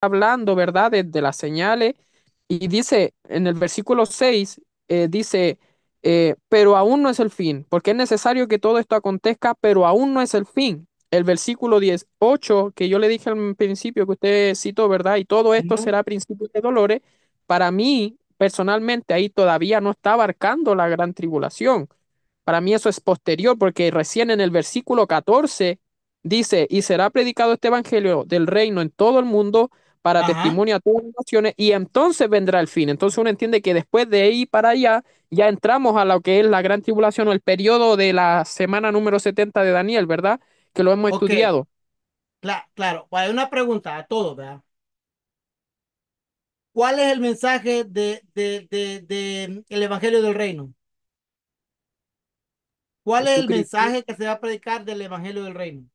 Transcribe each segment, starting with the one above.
hablando, ¿verdad? De, las señales. Y dice en el versículo 6, eh, dice, eh, pero aún no es el fin, porque es necesario que todo esto acontezca, pero aún no es el fin. El versículo 18, que yo le dije al principio que usted citó, ¿verdad? Y todo esto será principio de dolores. Para mí, personalmente, ahí todavía no está abarcando la gran tribulación. Para mí eso es posterior, porque recién en el versículo 14 dice, y será predicado este evangelio del reino en todo el mundo para testimonio a todas las naciones y entonces vendrá el fin. Entonces uno entiende que después de ahí para allá ya entramos a lo que es la gran tribulación o el periodo de la semana número 70 de Daniel, ¿verdad? Que lo hemos estudiado. claro, hay una pregunta a todos, ¿verdad? ¿Cuál es el mensaje del de, de, Evangelio del Reino? ¿Cuál es el mensaje que se va a predicar del Evangelio del Reino?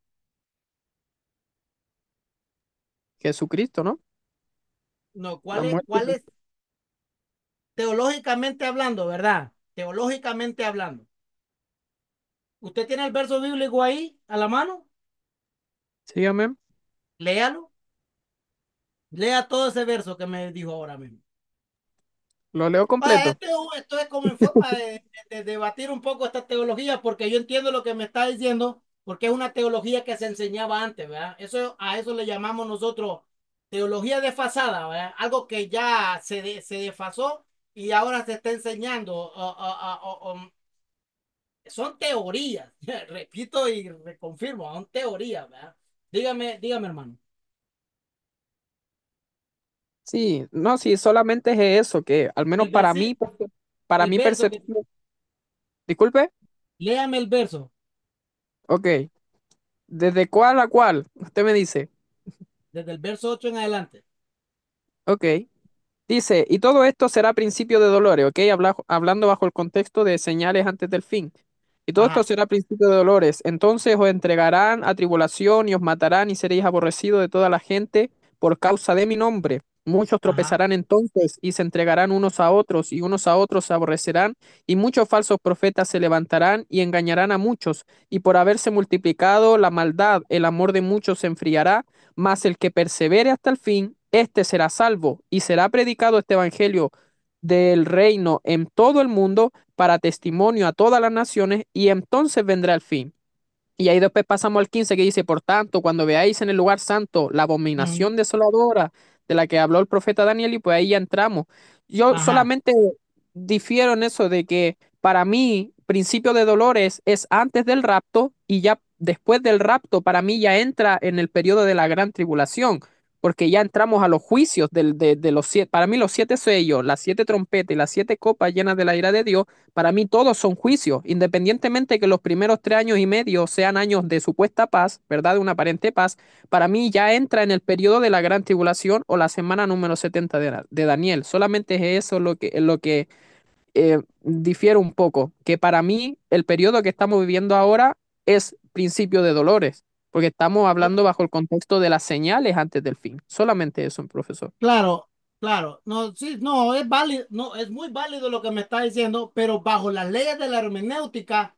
Jesucristo, ¿no? No, ¿cuál es, cuál es? Teológicamente hablando, ¿verdad? Teológicamente hablando. ¿Usted tiene el verso bíblico ahí a la mano? Sí, amén. Léalo. Lea todo ese verso que me dijo ahora mismo. Lo leo completo. Este, oh, esto, es como en forma de debatir un poco esta teología, porque yo entiendo lo que me está diciendo, porque es una teología que se enseñaba antes, ¿verdad? Eso, a eso le llamamos nosotros teología desfasada, ¿verdad? Algo que ya se, se desfasó y ahora se está enseñando. son teorías, repito y reconfirmo, son teorías, ¿verdad? Dígame, dígame, hermano. Sí, no, sí, solamente es eso, que al menos para mí, para mi percepción. Disculpe. Léame el verso. Ok. ¿Desde cuál a cuál? Usted me dice. Desde el verso 8 en adelante. Ok. Dice, y todo esto será principio de dolores, ¿ok? hablando bajo el contexto de señales antes del fin. Y todo esto será principio de dolores. Entonces os entregarán a tribulación y os matarán y seréis aborrecidos de toda la gente por causa de mi nombre. Muchos tropezarán entonces y se entregarán unos a otros y unos a otros se aborrecerán y muchos falsos profetas se levantarán y engañarán a muchos y por haberse multiplicado la maldad el amor de muchos se enfriará mas el que persevere hasta el fin Este será salvo y será predicado este evangelio del reino en todo el mundo para testimonio a todas las naciones y entonces vendrá el fin. Y ahí después pasamos al 15 que dice, por tanto, cuando veáis en el lugar santo la abominación desoladora de la que habló el profeta Daniel y pues ahí ya entramos. Yo solamente difiero en eso de que para mí principio de dolores es antes del rapto y ya después del rapto para mí ya entra en el periodo de la gran tribulación porque ya entramos a los juicios de, los siete. Para mí los siete sellos, las siete trompetas y las siete copas llenas de la ira de Dios, para mí todos son juicios, independientemente que los primeros tres años y medio sean años de supuesta paz, ¿verdad? De una aparente paz, para mí ya entra en el periodo de la gran tribulación o la semana número 70 de, Daniel. Solamente es eso lo que... Lo que eh, difiere un poco, que para mí el periodo que estamos viviendo ahora es principio de dolores, porque estamos hablando bajo el contexto de las señales antes del fin. Solamente eso, profesor. Claro, claro. No, sí, no, es válido, no, es muy válido lo que me está diciendo, pero bajo las leyes de la hermenéutica,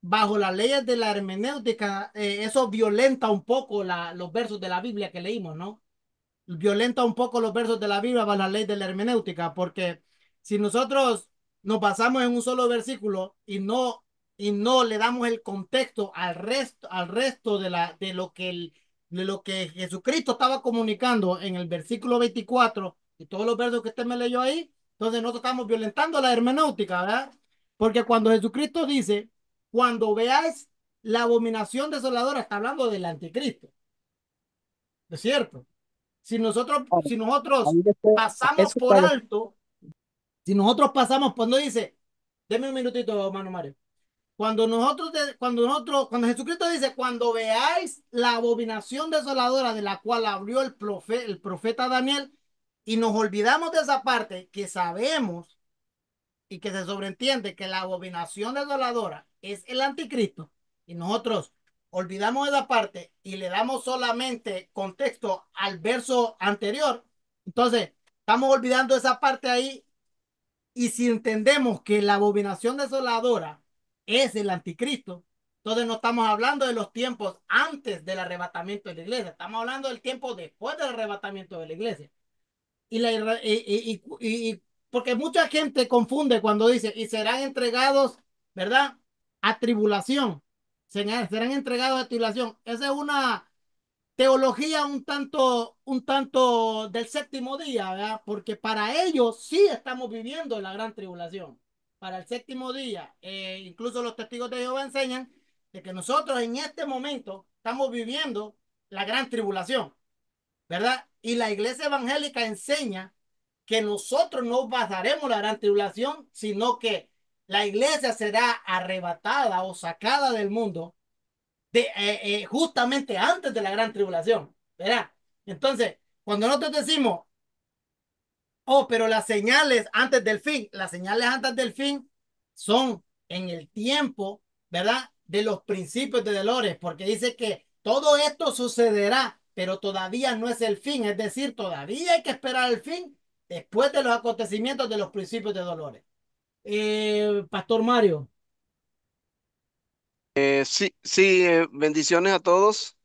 bajo las leyes de la hermenéutica, eh, eso violenta un poco la, los versos de la Biblia que leímos, ¿no? Violenta un poco los versos de la Biblia bajo la ley de la hermenéutica, porque si nosotros nos basamos en un solo versículo y no y no le damos el contexto al resto, al resto de, la, de, lo que el, de lo que Jesucristo estaba comunicando en el versículo 24 y todos los versos que usted me leyó ahí, entonces nosotros estamos violentando la hermenéutica, ¿verdad? Porque cuando Jesucristo dice, cuando veáis la abominación desoladora, está hablando del anticristo. ¿Es cierto? Si nosotros, si nosotros pasamos por alto, si nosotros pasamos, cuando dice, deme un minutito, hermano Mario. Cuando nosotros, cuando nosotros, cuando Jesucristo dice, cuando veáis la abominación desoladora de la cual abrió el, profe, el profeta Daniel, y nos olvidamos de esa parte que sabemos y que se sobreentiende que la abominación desoladora es el anticristo, y nosotros olvidamos esa parte y le damos solamente contexto al verso anterior, entonces estamos olvidando esa parte ahí, y si entendemos que la abominación desoladora es el anticristo. Entonces no estamos hablando de los tiempos antes del arrebatamiento de la iglesia, estamos hablando del tiempo después del arrebatamiento de la iglesia. Y, la, y, porque mucha gente confunde cuando dice, y serán entregados, ¿verdad? A tribulación. Serán entregados a tribulación. Esa es una teología un tanto, un tanto del séptimo día, ¿verdad? Porque para ellos sí estamos viviendo la gran tribulación para el séptimo día, eh, incluso los testigos de Jehová enseñan de que nosotros en este momento estamos viviendo la gran tribulación, ¿verdad? Y la iglesia evangélica enseña que nosotros no pasaremos la gran tribulación, sino que la iglesia será arrebatada o sacada del mundo de, eh, eh, justamente antes de la gran tribulación, ¿verdad? Entonces, cuando nosotros decimos Oh, pero las señales antes del fin, las señales antes del fin son en el tiempo, ¿verdad? De los principios de Dolores, porque dice que todo esto sucederá, pero todavía no es el fin, es decir, todavía hay que esperar el fin después de los acontecimientos de los principios de Dolores. Eh, Pastor Mario. Eh, sí, sí, eh, bendiciones a todos.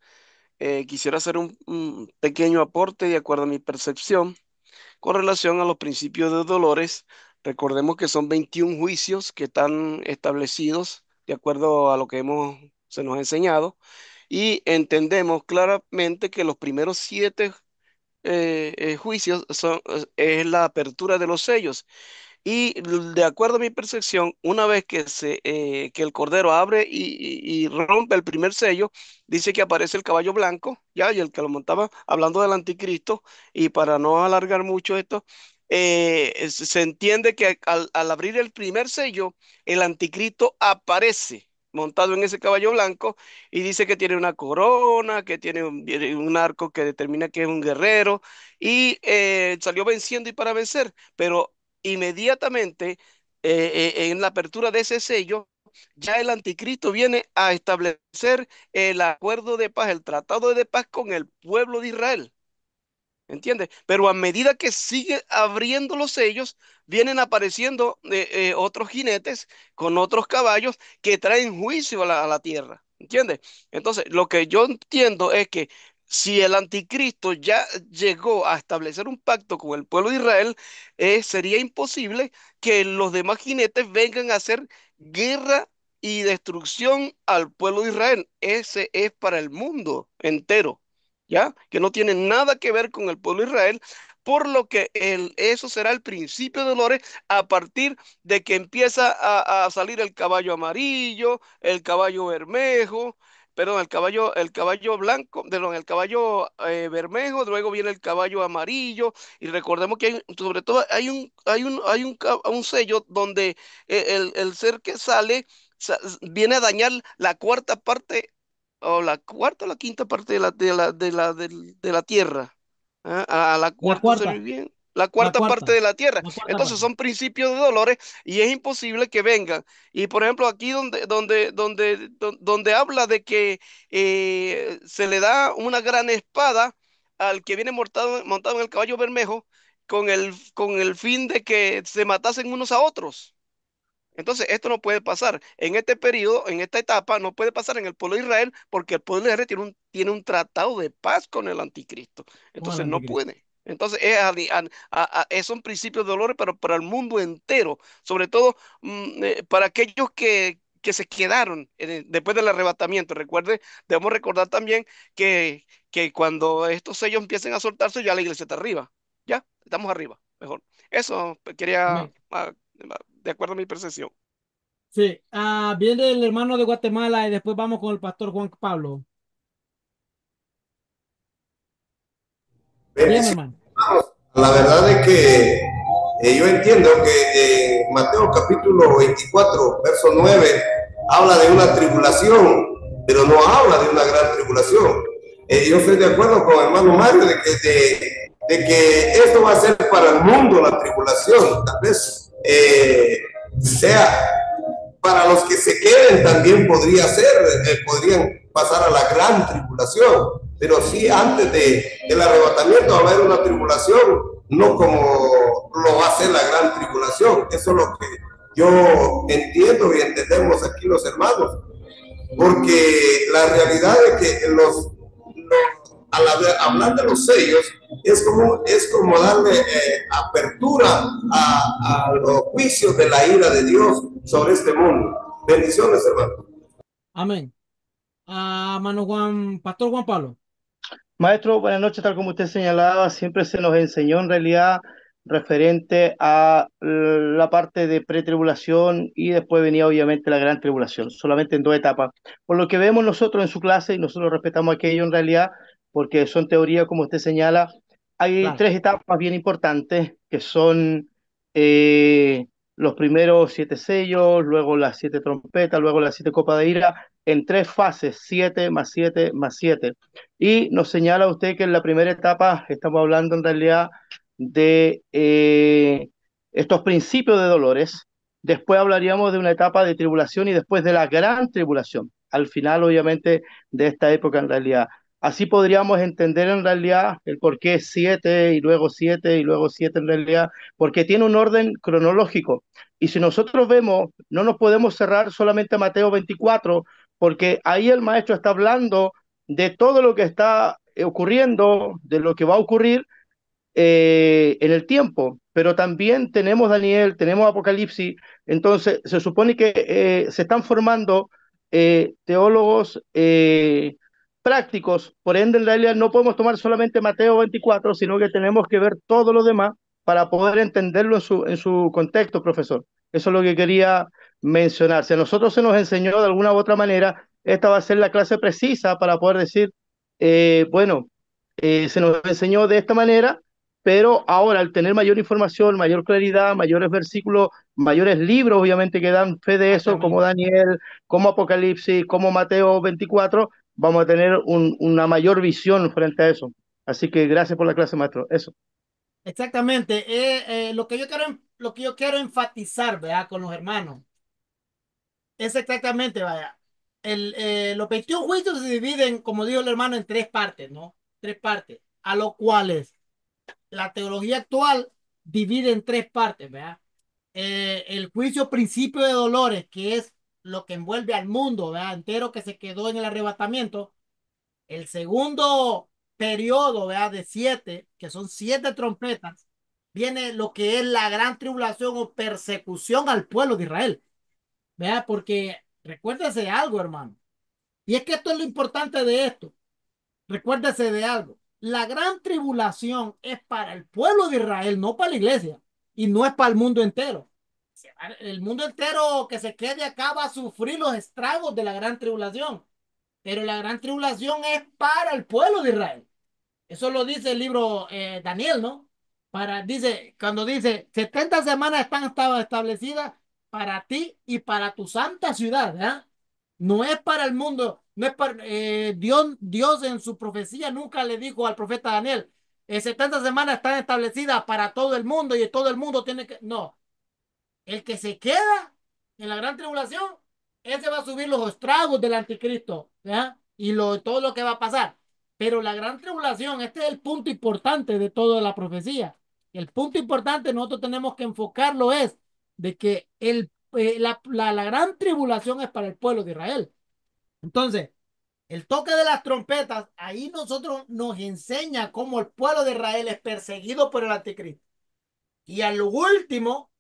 quisiera hacer un pequeño aporte de acuerdo a mi percepción con relación a los principios de dolores. Recordemos que son 21 juicios que están establecidos de acuerdo a lo que hemos, se nos ha enseñado y entendemos claramente que los primeros siete eh, eh, juicios son, eh, es la apertura de los sellos y de acuerdo a mi percepción, una vez que, se, eh, que el cordero abre y, rompe el primer sello, dice que aparece el caballo blanco, ya, y el que lo montaba, hablando del anticristo, y para no alargar mucho esto, eh, se entiende que al, abrir el primer sello, el anticristo aparece montado en ese caballo blanco y dice que tiene una corona, que tiene un, arco que determina que es un guerrero y eh, salió venciendo y para vencer, pero inmediatamente eh, eh, en la apertura de ese sello, ya el anticristo viene a establecer el acuerdo de paz, el tratado de paz con el pueblo de Israel. ¿Entiendes? Pero a medida que sigue abriendo los sellos, vienen apareciendo eh, otros jinetes con otros caballos que traen juicio a la, tierra. entiende Entonces, lo que yo entiendo es que si el anticristo ya llegó a establecer un pacto con el pueblo de Israel, eh, sería imposible que los demás jinetes vengan a hacer guerra y destrucción al pueblo de Israel. Ese es para el mundo entero, ¿ya? Que no tiene nada que ver con el pueblo de Israel, por lo que eso será el principio de dolores a partir de que empieza a, a salir el caballo amarillo, el caballo bermejo, perdón, el caballo, el caballo blanco, perdón, el caballo eh, bermejo, luego viene el caballo amarillo, y recordemos que sobre todo hay un, hay un, hay un, un sello donde e, el, ser que sale viene a dañar la cuarta parte, o la cuarta o la quinta parte de la, de la, de la, de, la tierra. ¿ah? A la cuarta, la cuarta, parte de la tierra. Entonces son principios de dolores y es imposible que vengan. Y por ejemplo, aquí donde, donde, donde, donde habla de que eh, se le da una gran espada al que viene montado, en el caballo bermejo con el, con el fin de que se matasen unos a otros. Entonces, esto no puede pasar. En este periodo, en esta etapa, no puede pasar en el pueblo de Israel porque el pueblo de Israel tiene un, tiene un tratado de paz con el anticristo. Entonces, no puede. Entonces es, un principio principios de dolores, pero para el mundo entero, sobre todo mm, eh, para aquellos que, se quedaron después del arrebatamiento. Recuerde, debemos recordar también que, que cuando estos sellos empiecen a soltarse, ya la iglesia está arriba, ya estamos arriba, mejor. Eso quería, ah, de acuerdo a mi percepción. Sí, ah, viene el hermano de Guatemala y después vamos con el pastor Juan Pablo. Bien, la verdad es que eh, yo entiendo que eh, Mateo capítulo 24, verso 9, habla de una tribulación, pero no habla de una gran tribulación. Eh, yo estoy de acuerdo con hermano Mario que, de, que esto va a ser para el mundo la tribulación, tal vez sea para los que se queden también podría ser, podrían pasar a la gran tribulación pero sí antes de, del arrebatamiento va a haber una tribulación, no como lo hace la gran tribulación. Eso es lo que yo entiendo y entendemos aquí los hermanos, porque la realidad es que los, hablar de los sellos es como, es como darle eh, apertura a, los juicios de la ira de Dios sobre este mundo. Bendiciones, hermano Amén. A ah, mano Juan, Pastor Juan Pablo. Maestro, buenas noches. Tal como usted señalaba, siempre se nos enseñó en realidad referente a la parte de pretribulación y después venía obviamente la gran tribulación, solamente en dos etapas. Por lo que vemos nosotros en su clase, y nosotros respetamos aquello en realidad, porque son teorías como usted señala, hay tres etapas bien importantes que son eh, los primeros siete sellos, luego las siete trompetas, luego las siete copas de ira, en tres fases, siete más siete más siete. Y nos señala usted que en la primera etapa estamos hablando en realidad de eh, estos principios de dolores, después hablaríamos de una etapa de tribulación y después de la gran tribulación, al final obviamente de esta época en realidad. Así podríamos entender en realidad el por qué siete y luego siete y luego siete en realidad, porque tiene un orden cronológico. Y si nosotros vemos, no nos podemos cerrar solamente a Mateo 24, porque ahí el maestro está hablando de todo lo que está eh, ocurriendo, de lo que va a ocurrir eh, en el tiempo. Pero también tenemos Daniel, tenemos Apocalipsis, entonces se supone que eh, se están formando teólogos prácticos. Por ende, en realidad no podemos tomar solamente Mateo 24, sino que tenemos que ver todo lo demás para poder entenderlo en su, en su contexto, profesor. Eso es lo que quería mencionar. Si a nosotros se nos enseñó de alguna u otra manera, esta va a ser la clase precisa para poder decir, eh, bueno, eh, se nos enseñó de esta manera, pero ahora al tener mayor información, mayor claridad, mayores versículos, mayores libros, obviamente, que dan fe de eso, como Daniel, como Apocalipsis, como Mateo 24, vamos a tener un, una mayor visión frente a eso. Así que gracias por la clase, maestro. Eso. Exactamente. Eh, eh, lo, que yo quiero, lo que yo quiero enfatizar, ¿verdad? Con los hermanos. Es exactamente, vaya. El, eh, los 21 juicios se dividen, como dijo el hermano, en tres partes, ¿no? Tres partes, a los cuales la teología actual divide en tres partes, ¿verdad? el juicio principio de dolores, que es lo que envuelve al mundo, Entero que se quedó en el arrebatamiento. El segundo periodo, ¿verdad? De siete, que son siete trompetas, viene lo que es la gran tribulación o persecución al pueblo de Israel. vea Porque recuérdese de algo, hermano. Y es que esto es lo importante de esto. Recuérdese de algo. La gran tribulación es para el pueblo de Israel, no para la iglesia. Y no es para el mundo entero el mundo entero que se quede acá va a sufrir los estragos de la gran tribulación. Pero la gran tribulación es para el pueblo de Israel. Eso lo dice el libro eh, Daniel, ¿no? Para, dice, cuando dice, 70 semanas están establecidas para ti y para tu santa ciudad, ¿verdad? ¿ah? No es para el mundo, no es para, eh, Dios, Dios en su profecía nunca le dijo al profeta Daniel, 70 eh, semanas están establecidas para todo el mundo y todo el mundo tiene que, no, el que se queda en la gran tribulación, ese va a subir los estragos del anticristo, ¿ya? Y lo, todo lo que va a pasar. Pero la gran tribulación, este es el punto importante de toda la profecía. El punto importante nosotros tenemos que enfocarlo es de que el, eh, la, la gran tribulación es para el pueblo de Israel. Entonces, el toque de las trompetas, ahí nosotros nos enseña cómo el pueblo de Israel es perseguido por el anticristo. Y al último,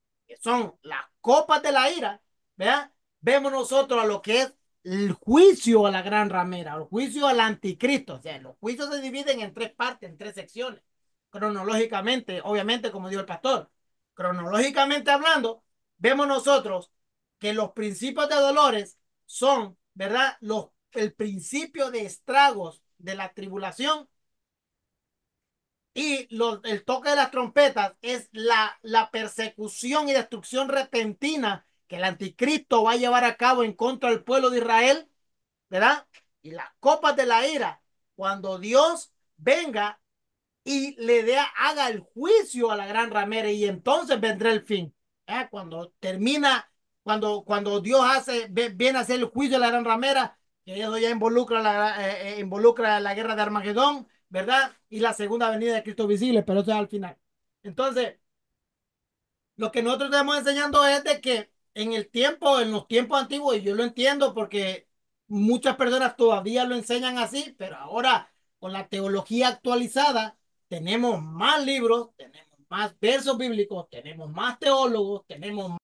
son las copas de la ira, ¿vea? Vemos nosotros a lo que es el juicio a la gran ramera, el juicio al anticristo. O sea, los juicios se dividen en tres partes, en tres secciones, cronológicamente, obviamente, como dijo el pastor. Cronológicamente hablando, vemos nosotros que los principios de dolores son, ¿verdad? Los, el principio de estragos de la tribulación y el toque de las trompetas es la, la persecución y destrucción repentina que el anticristo va a llevar a cabo en contra del pueblo de Israel, ¿verdad? Y las copas de la ira, cuando Dios venga y le dé, haga el juicio a la gran ramera y entonces vendrá el fin. ¿eh? Cuando termina, cuando, cuando Dios hace, viene a hacer el juicio a la gran ramera, que eso ya involucra la, eh, eh, involucra la guerra de Armagedón, ¿verdad? Y la segunda venida de Cristo visible, pero eso es al final. Entonces, lo que nosotros estamos enseñando es de que en el tiempo, en los tiempos antiguos, y yo lo entiendo porque muchas personas todavía lo enseñan así, pero ahora con la teología actualizada tenemos más libros, tenemos más versos bíblicos, tenemos más teólogos, tenemos más...